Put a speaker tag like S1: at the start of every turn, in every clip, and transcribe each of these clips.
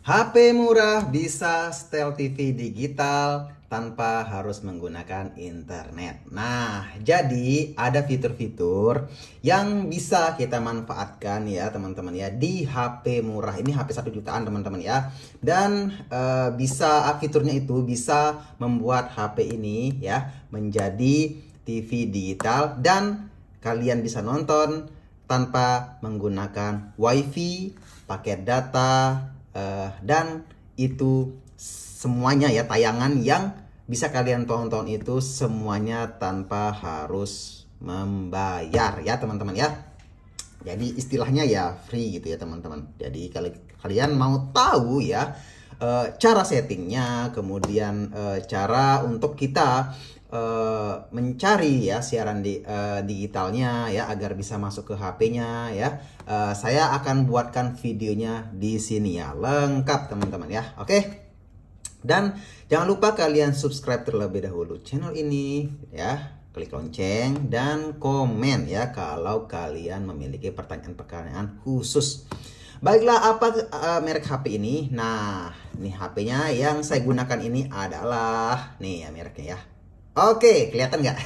S1: HP murah bisa setel TV digital tanpa harus menggunakan internet. Nah, jadi ada fitur-fitur yang bisa kita manfaatkan ya teman-teman ya di HP murah. Ini HP 1 jutaan teman-teman ya. Dan e, bisa fiturnya itu bisa membuat HP ini ya menjadi TV digital dan kalian bisa nonton tanpa menggunakan WiFi, paket data uh, dan itu semuanya ya tayangan yang bisa kalian tonton itu semuanya tanpa harus membayar ya teman-teman ya jadi istilahnya ya free gitu ya teman-teman jadi kalau kalian mau tahu ya eh, cara settingnya kemudian eh, cara untuk kita Eh, mencari ya siaran di, uh, digitalnya ya agar bisa masuk ke HP-nya ya. Uh, saya akan buatkan videonya di sini ya, lengkap teman-teman ya. Oke. Dan jangan lupa kalian subscribe terlebih dahulu channel ini ya klik lonceng dan komen ya kalau kalian memiliki pertanyaan-pertanyaan khusus. Baiklah apa uh, merek HP ini? Nah, ini HP-nya yang saya gunakan ini adalah nih ya mereknya ya. Oke, kelihatan nggak?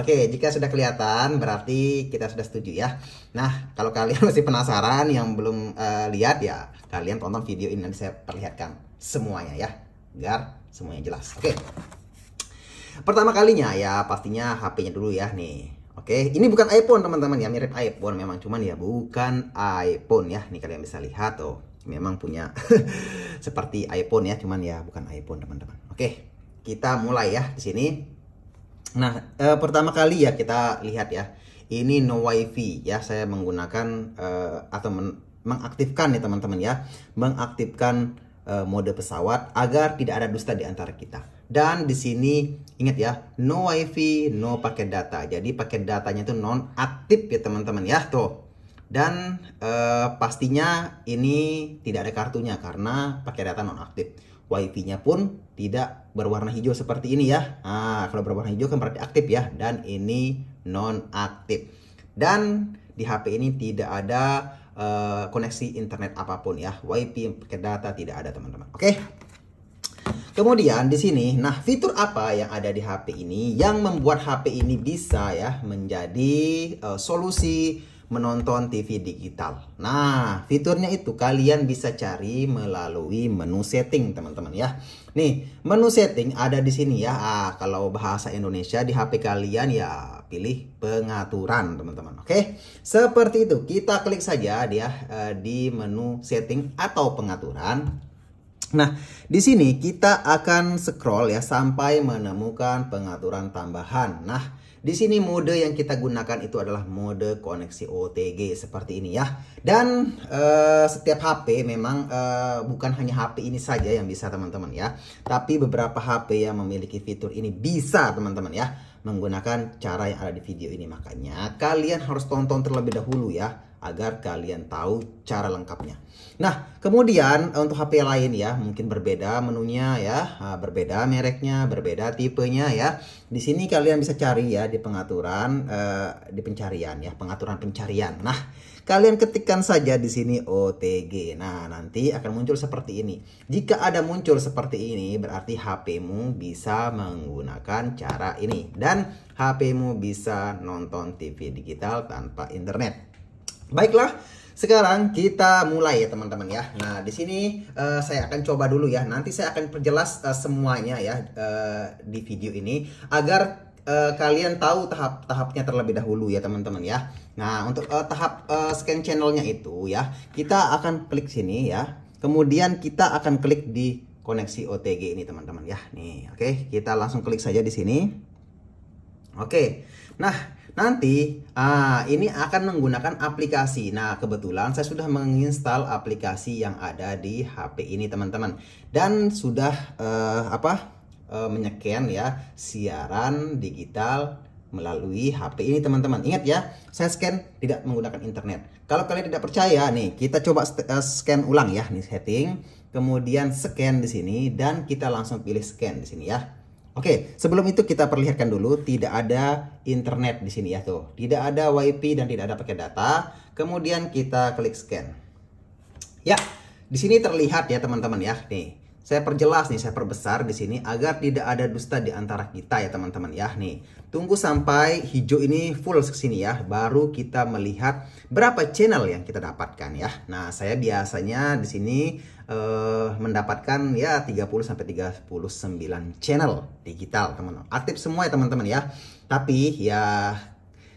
S1: Oke, jika sudah kelihatan berarti kita sudah setuju ya. Nah, kalau kalian masih penasaran yang belum uh, lihat ya, kalian tonton video ini nanti saya perlihatkan semuanya ya, agar semuanya jelas. Oke. Pertama kalinya ya pastinya HP-nya dulu ya nih. Oke, ini bukan iPhone teman-teman ya, mirip iPhone memang cuman ya bukan iPhone ya. Nih kalian bisa lihat tuh, memang punya seperti iPhone ya, cuman ya bukan iPhone teman-teman. Oke kita mulai ya di sini. Nah, e, pertama kali ya kita lihat ya. Ini no wifi ya, saya menggunakan e, atau men mengaktifkan nih teman-teman ya, mengaktifkan e, mode pesawat agar tidak ada dusta di antara kita. Dan di sini ingat ya, no wifi, no paket data. Jadi paket datanya itu non aktif ya teman-teman ya, tuh. Dan e, pastinya ini tidak ada kartunya karena pakai data non aktif. YP-nya pun tidak berwarna hijau seperti ini ya. Nah, kalau berwarna hijau kan berarti aktif ya. Dan ini non aktif. Dan di HP ini tidak ada uh, koneksi internet apapun ya. WiFi ke data tidak ada teman-teman. Oke. Okay? Kemudian di sini, nah fitur apa yang ada di HP ini yang membuat HP ini bisa ya menjadi uh, solusi menonton TV digital. Nah, fiturnya itu kalian bisa cari melalui menu setting, teman-teman ya. Nih, menu setting ada di sini ya. Ah, kalau bahasa Indonesia di HP kalian ya pilih pengaturan, teman-teman. Oke. Seperti itu. Kita klik saja dia eh, di menu setting atau pengaturan. Nah, di sini kita akan scroll ya sampai menemukan pengaturan tambahan. Nah, di sini mode yang kita gunakan itu adalah mode koneksi OTG seperti ini ya. Dan eh, setiap HP memang eh, bukan hanya HP ini saja yang bisa teman-teman ya. Tapi beberapa HP yang memiliki fitur ini bisa teman-teman ya menggunakan cara yang ada di video ini. Makanya kalian harus tonton terlebih dahulu ya agar kalian tahu cara lengkapnya. Nah, kemudian eh, untuk HP lain ya, mungkin berbeda menunya ya, berbeda mereknya, berbeda tipenya ya. Di sini kalian bisa cari ya di pengaturan uh, di pencarian ya, pengaturan pencarian. Nah, kalian ketikkan saja di sini OTG. Nah, nanti akan muncul seperti ini. Jika ada muncul seperti ini, berarti HP-mu bisa menggunakan cara ini dan HP-mu bisa nonton TV digital tanpa internet. Baiklah, sekarang kita mulai ya teman-teman ya. Nah di sini uh, saya akan coba dulu ya. Nanti saya akan perjelas uh, semuanya ya uh, di video ini agar uh, kalian tahu tahap-tahapnya terlebih dahulu ya teman-teman ya. Nah untuk uh, tahap uh, scan channelnya itu ya kita akan klik sini ya. Kemudian kita akan klik di koneksi OTG ini teman-teman ya. Nih oke okay. kita langsung klik saja di sini. Oke. Okay. Nah Nanti, ah, ini akan menggunakan aplikasi. Nah, kebetulan saya sudah menginstal aplikasi yang ada di HP ini, teman-teman. Dan sudah uh, apa? Uh, eh, menyeken ya siaran digital melalui HP ini, teman-teman. Ingat ya, saya scan tidak menggunakan internet. Kalau kalian tidak percaya nih, kita coba eh, scan ulang ya nih setting, kemudian scan di sini dan kita langsung pilih scan di sini ya. Oke, sebelum itu kita perlihatkan dulu tidak ada internet di sini ya tuh. Tidak ada WiFi dan tidak ada pakai data. Kemudian kita klik scan. Ya, di sini terlihat ya teman-teman ya. Nih, saya perjelas nih, saya perbesar di sini agar tidak ada dusta di antara kita ya teman-teman ya. Nih, tunggu sampai hijau ini full ke sini ya, baru kita melihat berapa channel yang kita dapatkan ya. Nah, saya biasanya di sini eh, mendapatkan ya 30 sampai 39 channel digital, teman-teman. Aktif semua ya teman-teman ya. Tapi ya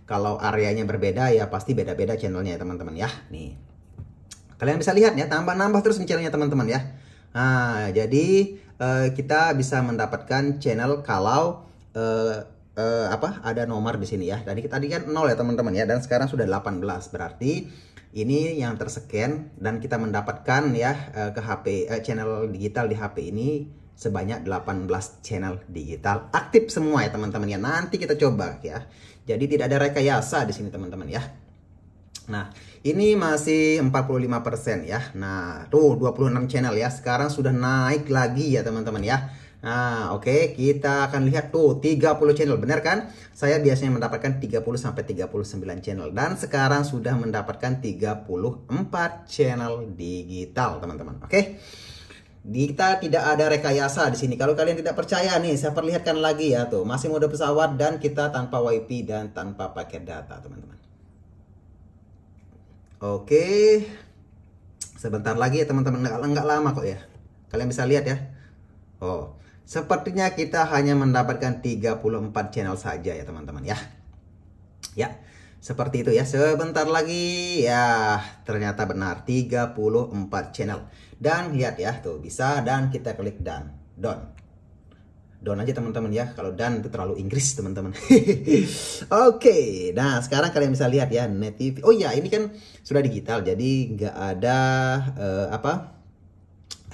S1: kalau areanya berbeda ya pasti beda-beda channelnya ya teman-teman ya. Nih. Kalian bisa lihat ya, tambah-nambah terus channelnya teman-teman ya. Nah, jadi uh, kita bisa mendapatkan channel kalau uh, uh, apa ada nomor di sini ya. Tadi kita kan 0 ya teman-teman ya dan sekarang sudah 18. Berarti ini yang tersekian dan kita mendapatkan ya uh, ke HP uh, channel digital di HP ini sebanyak 18 channel digital aktif semua ya teman-teman ya. Nanti kita coba ya. Jadi tidak ada rekayasa di sini teman-teman ya. Nah, ini masih 45% ya. Nah, tuh 26 channel ya. Sekarang sudah naik lagi ya teman-teman ya. Nah, oke, okay, kita akan lihat tuh 30 channel, benar kan? Saya biasanya mendapatkan 30 sampai 39 channel dan sekarang sudah mendapatkan 34 channel digital, teman-teman. Oke. Okay? Kita tidak ada rekayasa di sini. Kalau kalian tidak percaya nih, saya perlihatkan lagi ya tuh, masih mode pesawat dan kita tanpa WiFi dan tanpa paket data, teman-teman. Oke. Sebentar lagi ya teman-teman. Enggak, enggak lama kok ya. Kalian bisa lihat ya. Oh. Sepertinya kita hanya mendapatkan 34 channel saja ya teman-teman ya. Ya. Seperti itu ya. Sebentar lagi ya ternyata benar 34 channel. Dan lihat ya tuh bisa dan kita klik dan done don aja teman-teman ya kalau dan itu terlalu Inggris teman-teman oke okay. nah sekarang kalian bisa lihat ya native. oh ya ini kan sudah digital jadi nggak ada uh, apa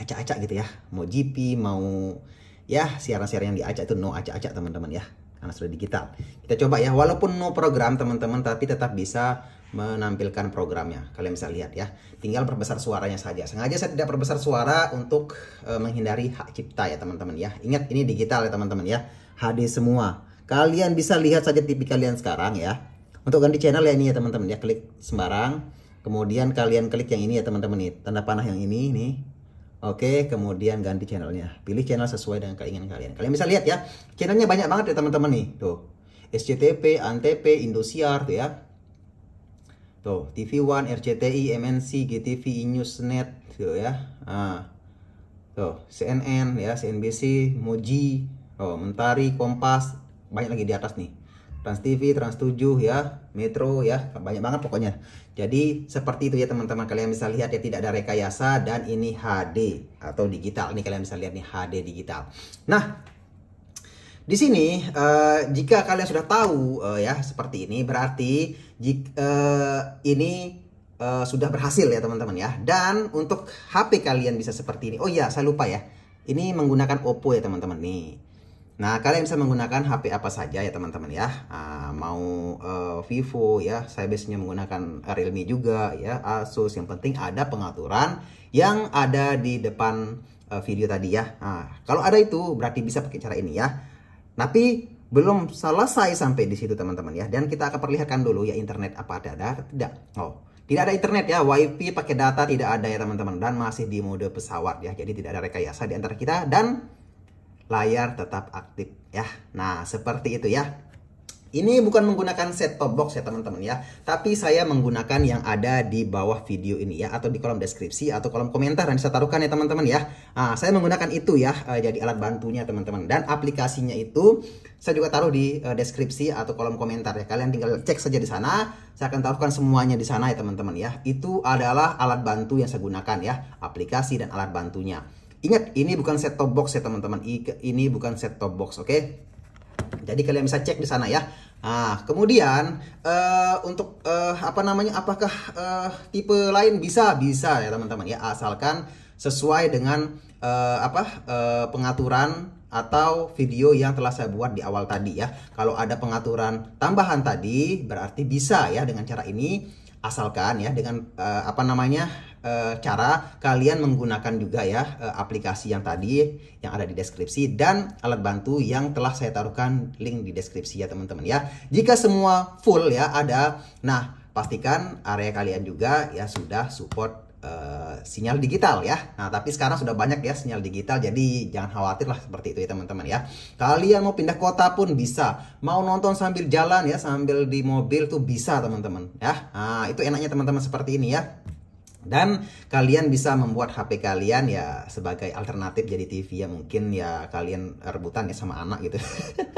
S1: acak-acak gitu ya mau GP mau ya siaran-siaran yang diacak itu no acak-acak teman-teman ya karena sudah digital kita coba ya walaupun no program teman-teman tapi tetap bisa menampilkan programnya. Kalian bisa lihat ya. Tinggal perbesar suaranya saja. Sengaja saya tidak perbesar suara untuk e, menghindari hak cipta ya teman-teman ya. Ingat ini digital ya teman-teman ya. HD semua. Kalian bisa lihat saja TV kalian sekarang ya. Untuk ganti channel ya ini ya teman-teman ya. Klik sembarang. Kemudian kalian klik yang ini ya teman-teman nih. Ya. Tanda panah yang ini nih. Oke, kemudian ganti channelnya. Pilih channel sesuai dengan keinginan kalian. Kalian bisa lihat ya, channelnya banyak banget ya teman-teman nih. Tuh, SCTP, Antp, Indosiar tuh ya Tuh, TV One, RCTI, MNC, GTV, Inews, Net, gitu ya. Nah, tuh, CNN ya, CNBC, Moji, oh, Mentari, Kompas, banyak lagi di atas nih. Trans TV, Trans 7 ya, Metro ya, banyak banget pokoknya. Jadi seperti itu ya teman-teman kalian bisa lihat ya tidak ada rekayasa dan ini HD atau digital. Ini kalian bisa lihat nih HD digital. Nah, di sini uh, jika kalian sudah tahu uh, ya seperti ini berarti jika, uh, eh, ini uh, sudah berhasil ya teman-teman ya. Dan untuk HP kalian bisa seperti ini. Oh iya, saya lupa ya. Ini menggunakan Oppo ya teman-teman nih. Nah, kalian bisa menggunakan HP apa saja ya teman-teman ya. Uh, mau uh, Vivo ya, saya biasanya menggunakan Realme juga ya, Asus. Yang penting ada pengaturan yang ada di depan video tadi ya. Nah, kalau ada itu berarti bisa pakai cara ini ya. Tapi belum selesai sampai di situ teman-teman ya. Dan kita akan perlihatkan dulu ya internet apa ada, ada tidak. Oh, tidak ada internet ya, wifi pakai data tidak ada ya teman-teman dan masih di mode pesawat ya. Jadi tidak ada rekayasa di antara kita dan layar tetap aktif ya. Nah, seperti itu ya. Ini bukan menggunakan set top box ya teman-teman ya, tapi saya menggunakan yang ada di bawah video ini ya, atau di kolom deskripsi atau kolom komentar yang saya taruhkan ya teman-teman ya. Nah, saya menggunakan itu ya eh, jadi alat bantunya teman-teman dan aplikasinya itu saya juga taruh di eh, deskripsi atau kolom komentar ya. Kalian tinggal cek saja di sana. Saya akan taruhkan semuanya di sana ya teman-teman ya. Itu adalah alat bantu yang saya gunakan ya, aplikasi dan alat bantunya. Ingat, ini bukan set top box ya teman-teman. Ini bukan set top box, oke? Okay? Jadi kalian bisa cek di sana ya. Nah, kemudian uh, untuk uh, apa namanya apakah uh, tipe lain bisa bisa ya teman-teman ya asalkan sesuai dengan uh, apa uh, pengaturan atau video yang telah saya buat di awal tadi ya. Kalau ada pengaturan tambahan tadi berarti bisa ya dengan cara ini asalkan ya dengan uh, apa namanya uh, cara kalian menggunakan juga ya uh, aplikasi yang tadi yang ada di deskripsi dan alat bantu yang telah saya taruhkan link di deskripsi ya teman-teman ya. Jika semua full ya ada, nah pastikan area kalian juga ya sudah support Eh, sinyal digital ya. Nah, tapi sekarang sudah banyak ya sinyal digital, jadi jangan khawatir lah seperti itu ya teman-teman ya. Kalian mau pindah kota pun bisa, mau nonton sambil jalan ya, sambil di mobil tuh bisa teman-teman ya. Nah, itu enaknya teman-teman seperti ini ya. Dan kalian bisa membuat HP kalian ya sebagai alternatif jadi TV ya mungkin ya kalian rebutan ya sama anak gitu.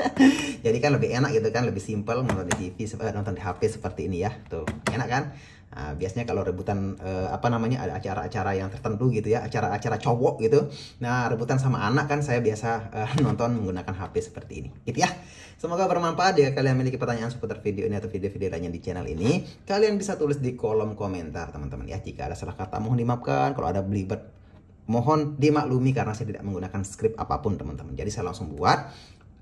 S1: jadi kan lebih enak gitu kan, lebih simple nonton di TV nonton di HP seperti ini ya. Tuh, enak kan? Nah, biasanya kalau rebutan eh, apa namanya ada acara-acara yang tertentu gitu ya, acara-acara cowok gitu. Nah, rebutan sama anak kan saya biasa eh, nonton menggunakan HP seperti ini. Gitu ya. Semoga bermanfaat ya. kalian memiliki pertanyaan seputar video ini atau video-video lainnya di channel ini. Kalian bisa tulis di kolom komentar teman-teman ya. Jika ada salah kata mohon dimaafkan. Kalau ada belibet mohon dimaklumi karena saya tidak menggunakan skrip apapun teman-teman. Jadi saya langsung buat.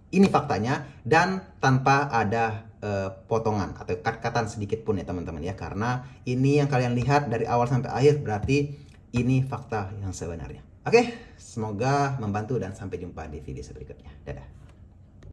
S1: Ini faktanya dan tanpa ada Eh, potongan atau cut-cutan sedikit pun ya teman-teman ya karena ini yang kalian lihat dari awal sampai akhir berarti ini fakta yang sebenarnya. Oke, semoga membantu dan sampai jumpa di video berikutnya. Dadah.